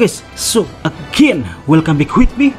guys, so again, welcome back with me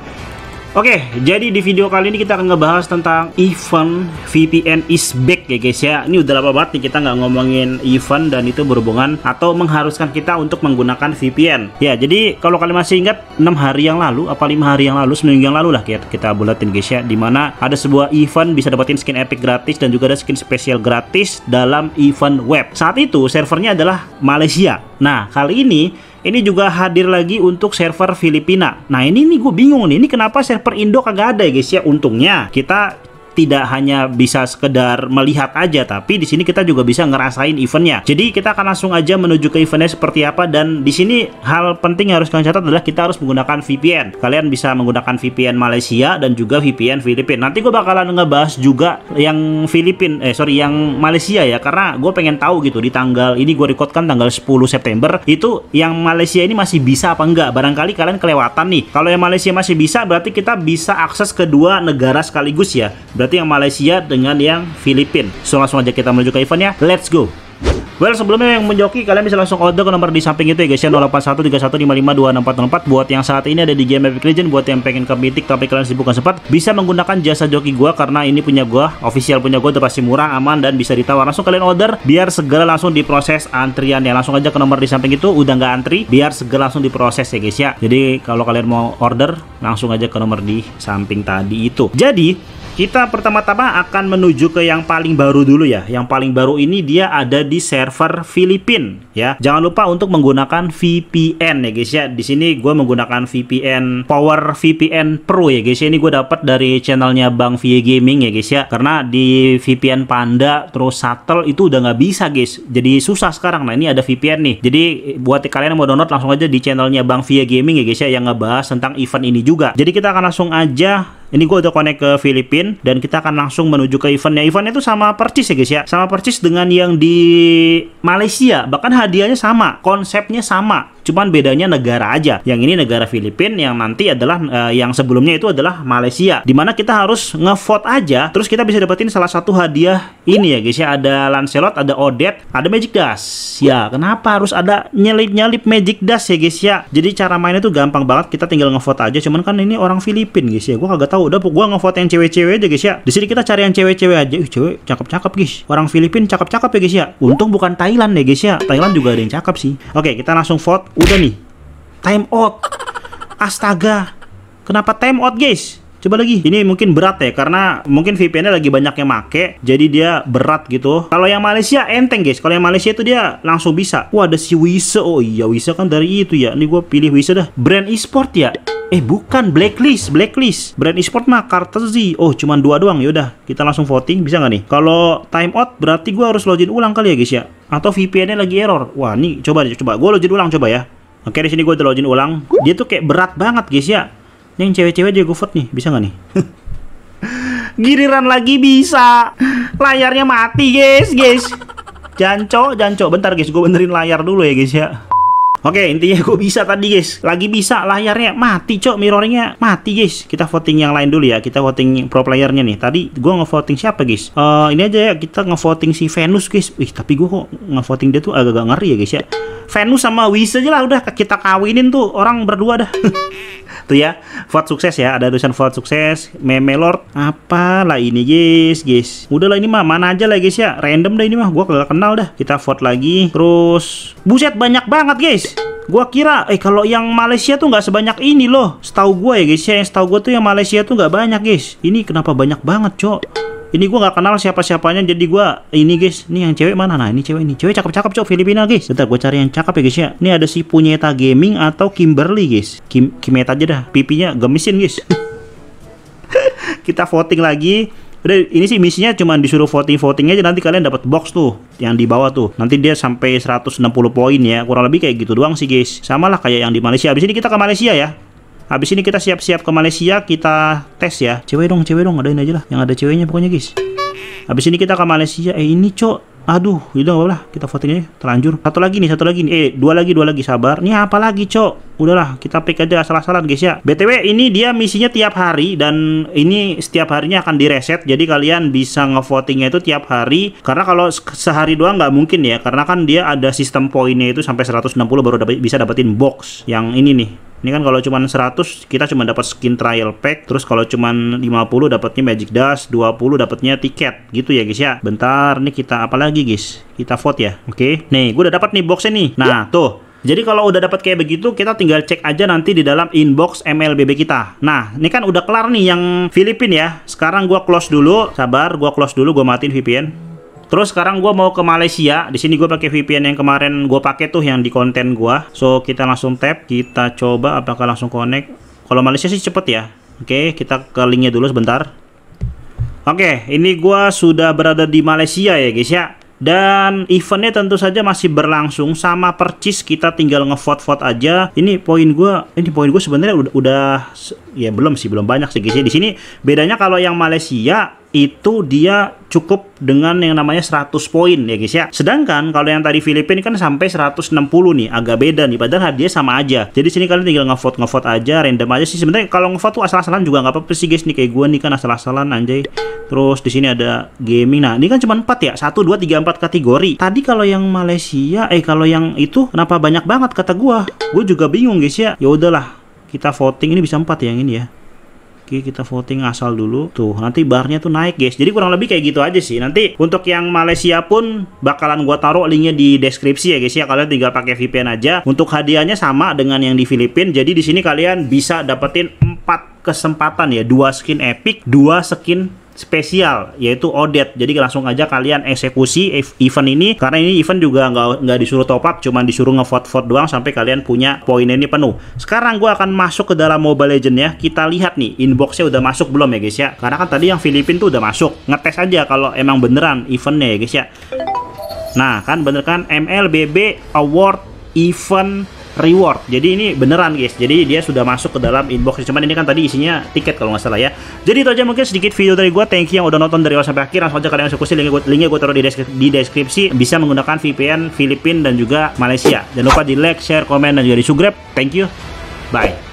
Oke, okay, jadi di video kali ini kita akan ngebahas tentang event VPN is back ya guys ya. Ini udah lama banget nih kita nggak ngomongin event dan itu berhubungan atau mengharuskan kita untuk menggunakan VPN. Ya, jadi kalau kalian masih ingat 6 hari yang lalu apa 5 hari yang lalu, seminggu yang lalu lah kita, kita guys ya. Dimana ada sebuah event bisa dapetin skin epic gratis dan juga ada skin spesial gratis dalam event web. Saat itu servernya adalah Malaysia. Nah, kali ini ini juga hadir lagi untuk server Filipina. Nah ini nih gue bingung nih, ini kenapa server Indo kagak ada ya guys ya? Untungnya kita tidak hanya bisa sekedar melihat aja tapi di sini kita juga bisa ngerasain eventnya jadi kita akan langsung aja menuju ke eventnya seperti apa dan di sini hal penting yang harus kalian catat adalah kita harus menggunakan VPN kalian bisa menggunakan VPN Malaysia dan juga VPN Filipina nanti gue bakalan ngebahas juga yang Filipina eh sorry yang Malaysia ya karena gue pengen tahu gitu di tanggal ini gue record kan tanggal 10 September itu yang Malaysia ini masih bisa apa enggak barangkali kalian kelewatan nih kalau yang Malaysia masih bisa berarti kita bisa akses kedua negara sekaligus ya Berarti yang Malaysia dengan yang Filipina. So langsung aja kita menuju ke eventnya. Let's go. Well sebelumnya yang menjoki kalian bisa langsung order ke nomor di samping itu ya guys ya 081315526404 buat yang saat ini ada di game Epic Legend buat yang pengen ke Mythic tapi kalian sibuk kan sempat bisa menggunakan jasa joki gua karena ini punya gua official punya gua udah pasti murah aman dan bisa ditawar langsung kalian order biar segera langsung diproses antrian ya langsung aja ke nomor di samping itu udah nggak antri biar segera langsung diproses ya guys ya jadi kalau kalian mau order langsung aja ke nomor di samping tadi itu jadi kita pertama-tama akan menuju ke yang paling baru dulu ya. Yang paling baru ini dia ada di server Filipin ya. Jangan lupa untuk menggunakan VPN ya guys ya. Di sini gue menggunakan VPN Power VPN Pro ya guys ya. Ini gue dapat dari channelnya Bang Vie Gaming ya guys ya. Karena di VPN Panda terus Shuttle itu udah nggak bisa guys. Jadi susah sekarang. Nah ini ada VPN nih. Jadi buat kalian yang mau download langsung aja di channelnya Bang Vie Gaming ya guys ya yang ngebahas tentang event ini juga. Jadi kita akan langsung aja ini gue udah connect ke Filipina dan kita akan langsung menuju ke ya, eventnya. Eventnya itu sama persis ya guys ya, sama persis dengan yang di Malaysia. Bahkan hadiahnya sama, konsepnya sama cuman bedanya negara aja. Yang ini negara Filipina, yang nanti adalah uh, yang sebelumnya itu adalah Malaysia. Dimana kita harus ngevote aja, terus kita bisa dapetin salah satu hadiah ini ya guys ya. Ada Lancelot, ada Odette, ada Magic Dust. Ya, kenapa harus ada nyelip-nyelip Magic Dust ya guys ya? Jadi cara mainnya tuh gampang banget, kita tinggal ngevote aja. Cuman kan ini orang Filipina guys ya, gue kagak tahu tahu. Udah gua ngevote yang cewek-cewek aja guys ya. Di sini kita cari yang cewek-cewek aja. Ih, cewek cakep-cakep guys. Orang Filipin cakep-cakep ya guys ya. Untung bukan Thailand ya guys ya. Thailand juga ada yang cakep sih. Oke, kita langsung vote. Udah nih. Time out. Astaga. Kenapa time out guys? Coba lagi. Ini mungkin berat ya karena mungkin VPN-nya lagi banyak yang make, jadi dia berat gitu. Kalau yang Malaysia enteng guys. Kalau yang Malaysia itu dia langsung bisa. Wah, ada si Wisa. Oh iya, Wisa kan dari itu ya. Ini gue pilih Wisa dah. Brand e-sport ya. Eh bukan blacklist, blacklist. Brand e-sport mah Kartezi. Oh cuman dua doang. Yaudah kita langsung voting bisa nggak nih? Kalau time out berarti gue harus login ulang kali ya guys ya. Atau VPN-nya lagi error. Wah nih coba deh, coba gue login ulang coba ya. Oke di sini gue udah login ulang. Dia tuh kayak berat banget guys ya. Yang cewek-cewek dia vote nih bisa nggak nih? giriran lagi bisa. Layarnya mati guys guys. jancok jancok Bentar guys, gue benerin layar dulu ya guys ya. Oke, intinya gue bisa tadi guys. Lagi bisa layarnya mati, cok. Mirroringnya mati guys. Kita voting yang lain dulu ya. Kita voting pro playernya nih. Tadi gue ngevoting siapa guys? Uh, ini aja ya, kita ngevoting si Venus guys. wih tapi gue kok ngevoting dia tuh agak-agak ngeri ya guys ya. Venus sama Wiz aja lah udah kita kawinin tuh orang berdua dah. tuh ya. Ford sukses ya, ada tulisan Ford sukses, meme lord, apalah ini guys, guys. Udahlah ini mah mana aja lah guys ya, random dah ini mah, gua kagak kenal dah. Kita vote lagi, terus buset banyak banget guys. Gua kira, eh kalau yang Malaysia tuh nggak sebanyak ini loh. Setahu gua ya guys ya, yang setahu gue tuh yang Malaysia tuh nggak banyak guys. Ini kenapa banyak banget cok? ini gue nggak kenal siapa siapanya jadi gue ini guys ini yang cewek mana nah ini cewek ini cewek cakep cakep cowok Filipina guys bentar gue cari yang cakep ya guys ya ini ada si Punyeta Gaming atau Kimberly guys Kim Kimeta aja dah pipinya gemesin guys kita voting lagi Udah ini sih misinya cuma disuruh voting-voting aja nanti kalian dapat box tuh yang di bawah tuh. Nanti dia sampai 160 poin ya. Kurang lebih kayak gitu doang sih guys. Sama lah kayak yang di Malaysia. Habis ini kita ke Malaysia ya. Habis ini kita siap-siap ke Malaysia, kita tes ya. Cewek dong, cewek dong, adain aja lah. Yang ada ceweknya pokoknya guys. Habis ini kita ke Malaysia. Eh ini cok, Aduh, udah apa apa lah, kita voting aja. Terlanjur. Satu lagi nih, satu lagi nih. Eh, dua lagi, dua lagi. Sabar. Ini apa lagi, cok? udahlah kita pick aja asal-asalan guys ya btw ini dia misinya tiap hari dan ini setiap harinya akan direset jadi kalian bisa ngevotingnya itu tiap hari karena kalau sehari doang nggak mungkin ya karena kan dia ada sistem poinnya itu sampai 160 baru dapet, bisa dapetin box yang ini nih ini kan kalau cuma 100 kita cuma dapat skin trial pack, terus kalau cuma 50 dapatnya magic dust, 20 dapatnya tiket gitu ya guys ya. Bentar nih kita apa lagi guys? Kita vote ya. Oke. Okay. Nih, gue udah dapat nih boxnya nih. Nah, tuh jadi kalau udah dapat kayak begitu, kita tinggal cek aja nanti di dalam inbox MLBB kita. Nah, ini kan udah kelar nih yang Filipin ya. Sekarang gua close dulu, sabar, gua close dulu, gua matiin VPN. Terus sekarang gua mau ke Malaysia. Di sini gua pakai VPN yang kemarin gua pakai tuh yang di konten gua. So kita langsung tap, kita coba apakah langsung connect. Kalau Malaysia sih cepet ya. Oke, okay, kita ke linknya dulu sebentar. Oke, okay, ini gua sudah berada di Malaysia ya guys ya. Dan eventnya tentu saja masih berlangsung sama percis kita tinggal ngevote-vote aja. Ini poin gue, ini poin gue sebenarnya udah, udah ya belum sih belum banyak sih ya. di sini. Bedanya kalau yang Malaysia itu dia cukup dengan yang namanya 100 poin ya guys ya. Sedangkan kalau yang tadi Filipin kan sampai 160 nih, agak beda nih. Padahal hadiah sama aja. Jadi sini kalian tinggal ngevote ngevote aja, random aja sih. Sebenarnya kalau ngevote tuh asal-asalan juga nggak apa-apa sih guys nih kayak gue nih kan asal-asalan anjay. Terus di sini ada gaming. Nah, ini kan cuma empat ya. Satu, dua, tiga, empat kategori. Tadi kalau yang Malaysia eh kalau yang itu kenapa banyak banget kata gue Gue juga bingung guys ya. Ya udahlah, kita voting ini bisa empat ya, yang ini ya. Oke, kita voting asal dulu tuh nanti barnya tuh naik guys jadi kurang lebih kayak gitu aja sih nanti untuk yang Malaysia pun bakalan gua taruh linknya di deskripsi ya guys ya kalian tinggal pakai VPN aja untuk hadiahnya sama dengan yang di Filipina jadi di sini kalian bisa dapetin 4 kesempatan ya dua skin epic dua skin spesial yaitu Odet. Jadi langsung aja kalian eksekusi event ini karena ini event juga nggak nggak disuruh top up, cuman disuruh ngevote-vote doang sampai kalian punya poin ini penuh. Sekarang gue akan masuk ke dalam Mobile Legend ya. Kita lihat nih inboxnya udah masuk belum ya guys ya. Karena kan tadi yang Filipin tuh udah masuk. Ngetes aja kalau emang beneran eventnya ya guys ya. Nah kan bener kan MLBB Award Event reward. Jadi ini beneran guys. Jadi dia sudah masuk ke dalam inbox. Cuman ini kan tadi isinya tiket kalau nggak salah ya. Jadi itu aja mungkin sedikit video dari gue. Thank you yang udah nonton dari awal sampai akhir. Langsung aja kalian eksekusi. Linknya gue linknya gue taruh di, deskripsi, di deskripsi. Bisa menggunakan VPN Filipina dan juga Malaysia. Jangan lupa di like, share, komen dan juga di subscribe. Thank you. Bye.